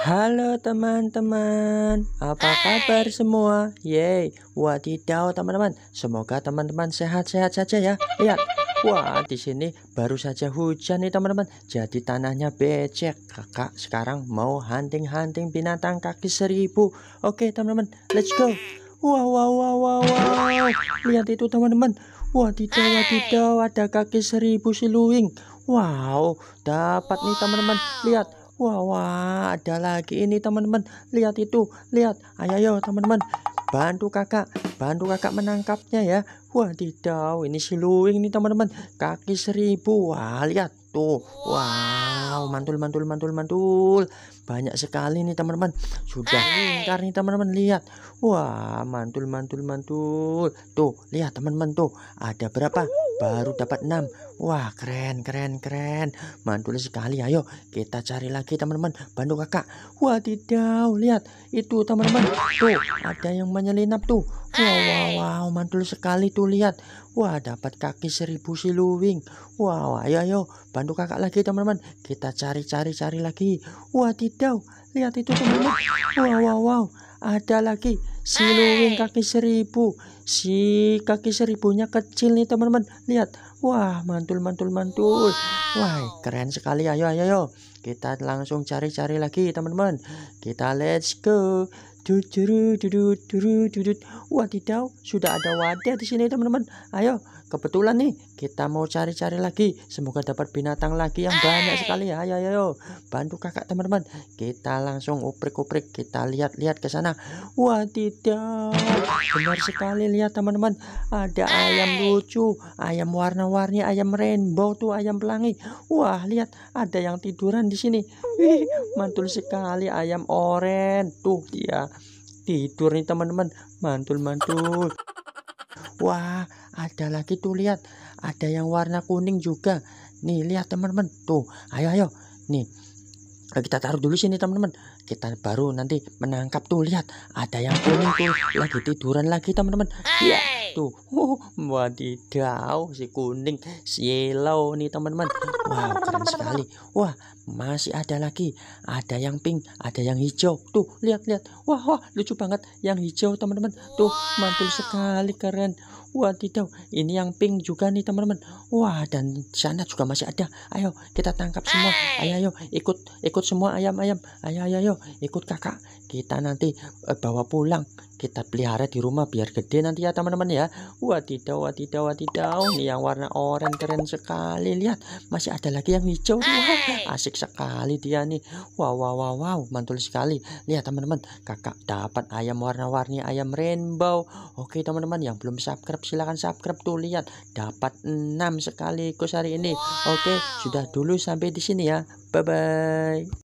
Halo teman-teman, apa kabar semua? Yeay, wadidaw teman-teman, semoga teman-teman sehat-sehat saja ya. Lihat, wah di sini baru saja hujan nih teman-teman, jadi tanahnya becek. Kakak sekarang mau hunting-hunting binatang kaki seribu. Oke teman-teman, let's go. Wow, wow, wow, wow, wow. Lihat itu teman-teman. Wah tidak, Wadidaw, tidak, ada kaki seribu siluing. Wow, dapat nih teman-teman. Lihat, Wah, wah, ada lagi ini teman-teman. Lihat itu, lihat. Ayo, ayo teman-teman. Bantu kakak, bantu kakak menangkapnya ya. Wah, tidak, ini siluing ini nih teman-teman. Kaki seribu. Wah, lihat tuh. Wow, mantul, mantul, mantul, mantul. Banyak sekali nih teman-teman. Sudah lingkar nih teman-teman. Lihat. Wah, mantul, mantul, mantul. Tuh, lihat teman-teman tuh. Ada berapa? baru dapat 6 wah keren keren keren mantul sekali ayo kita cari lagi teman-teman bantu kakak wah tidak lihat itu teman-teman tuh ada yang menyelinap tuh wow wow wow mantul sekali tuh lihat wah dapat kaki seribu siluwing wow ayo ayo bantu kakak lagi teman-teman kita cari cari cari lagi wah tidak lihat itu teman-teman wow wow wow ada lagi Siluin eh. kaki seribu. Si kaki seribunya kecil nih teman-teman. Lihat. Wah mantul mantul mantul. Wow. Wah keren sekali. Ayo ayo ayo. Kita langsung cari-cari lagi teman-teman. Kita let's go. Wadidaw, sudah ada wadah di sini teman-teman. Ayo, kebetulan nih kita mau cari-cari lagi. Semoga dapat binatang lagi yang banyak sekali ya. Ayo, ayo, bantu kakak teman-teman. Kita langsung uprik-uprik. Kita lihat-lihat ke sana. Wadidaw, benar sekali lihat teman-teman. Ada ayam lucu, ayam warna-warni, ayam rainbow tuh ayam pelangi. Wah, lihat ada yang tiduran di sini. Wih, mantul sekali ayam oren. Tuh dia tidur nih teman-teman mantul-mantul wah ada lagi tuh lihat ada yang warna kuning juga nih lihat teman-teman tuh ayo ayo nih eh, kita taruh dulu sini teman-teman kita baru nanti menangkap tuh lihat ada yang kuning tuh lagi tiduran lagi teman-teman yeah. Tuh, uh, wadidaw, si kuning, si yellow nih teman-teman. Wah, keren sekali. Wah, masih ada lagi. Ada yang pink, ada yang hijau. Tuh, lihat-lihat. Wah, wah, lucu banget yang hijau teman-teman. Tuh, mantul sekali, keren wadidaw gitu. ini yang pink juga nih teman-teman wah dan sana juga masih ada ayo kita tangkap semua ayo ayo ikut ikut semua ayam-ayam ayo ayo ayo ikut kakak kita nanti eh, bawa pulang kita pelihara di rumah biar gede nanti ya teman-teman ya wadidaw wadidaw wadidaw ini yang warna oranye keren sekali lihat masih ada lagi yang hijau wah asik sekali dia nih wow wow wow wow mantul sekali lihat teman-teman kakak dapat ayam warna-warni ayam rainbow oke teman-teman yang belum subscribe subscribe silahkan subscribe tuh lihat dapat 6 sekaligus hari ini oke sudah dulu sampai di sini ya bye bye